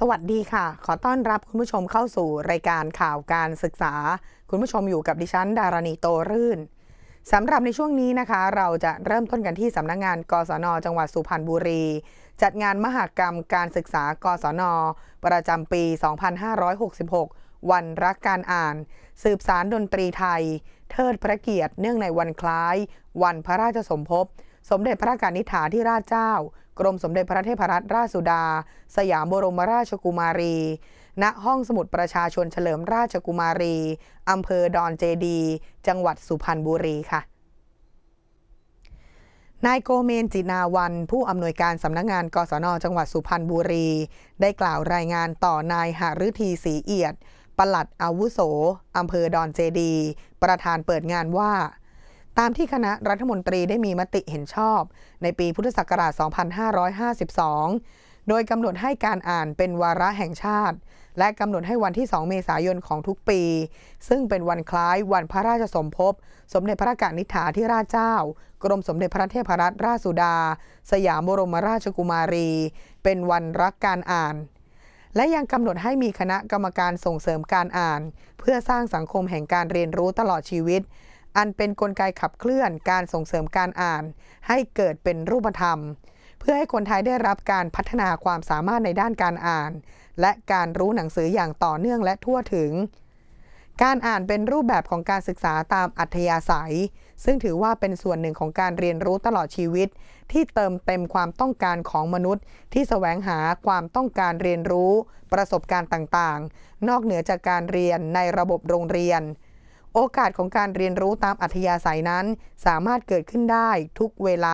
สวัสดีค่ะ ขอต้อนรับคุณผู้ชมเข้าสู่ รายการข่าวการศึกษา คุณผู้ชมอยู่กับดิฉัน ดารณีโตรื่น สำหรับในช่วงนี้นะคะ เราจะเริ่มต้นกันที่สำนักงงานกศนจังหวัดสุพรรณบุรี จัดงานมหกรรมการศึกษากศน ประจำปี 2566 วันรักการอ่าน สืบสารดนตรีไทย เทิดพระเกียรติ เนื่องในวันคล้าย วันพระราชสมภพสมเด็จพระกานิษฐาี่ราชเจ้า กรมสมเด็จพระเทพรัตนราชสุดา สยามบรมราชกุมารี ณ ห้องสมุดประชาชนเฉลิมราชกุมารี อำเภอดอนเจดี จังหวัดสุพรรณบุรี ค่ะ นายโกเมนจินาวัน ผู้อำนวยการสำนักงงานกศนจังหวัดสุพรรณบุรี ได้กล่าวรายงานต่อ นายหฤทีศรีเอียด ปลัดอาวุโสอำเภอดอนเจดี ประธานเปิดงานว่าตามที่คณะรัฐมนตรีได้มีมติเห็นชอบ ในปีพุทธศักราช 2552 โดยกำหนดให้การอ่านเป็นวาระแห่งชาติ และกำหนดให้วันที่ 2 เมษายนของทุกปี ซึ่งเป็นวันคล้าย วันพระราชสมภพสมเด็จพระกนิษฐาธิราชเจ้า กรมสมเด็จพระเทพรัตนราชสุดา สยามบรมราชกุมารี เป็นวันรักการอ่าน และยังกำหนดให้มีคณะกรรมการส่งเสริมการอ่าน เพื่อสร้างสังคมแห่งการเรียนรู้ตลอดชีวิตอันเป็นนกลไกขับเคลื่อนการส่งเสริมการอ่าน ให้เกิดเป็นรูปธรรม เพื่อให้คนไทยได้รับการพัฒนาความสามารถในด้านการอ่าน และการรู้หนังสืออย่างต่อเนื่องและทั่วถึง การอ่านเป็นรูปแบบของการศึกษาตามอัธยาศัย ซึ่งถือว่าเป็นส่วนหนึ่งของการเรียนรู้ตลอดชีวิต ที่เติมเต็มความต้องการของมนุษย์ ที่แสวงหาความต้องการเรียนรู้ ประสบการณ์ต่างๆ นอกเหนือจากการเรียนในระบบโรงเรียนโอกาสของการเรียนรู้ตามอัธยาศัยนั้นสามารถเกิดขึ้นได้ทุกเวลา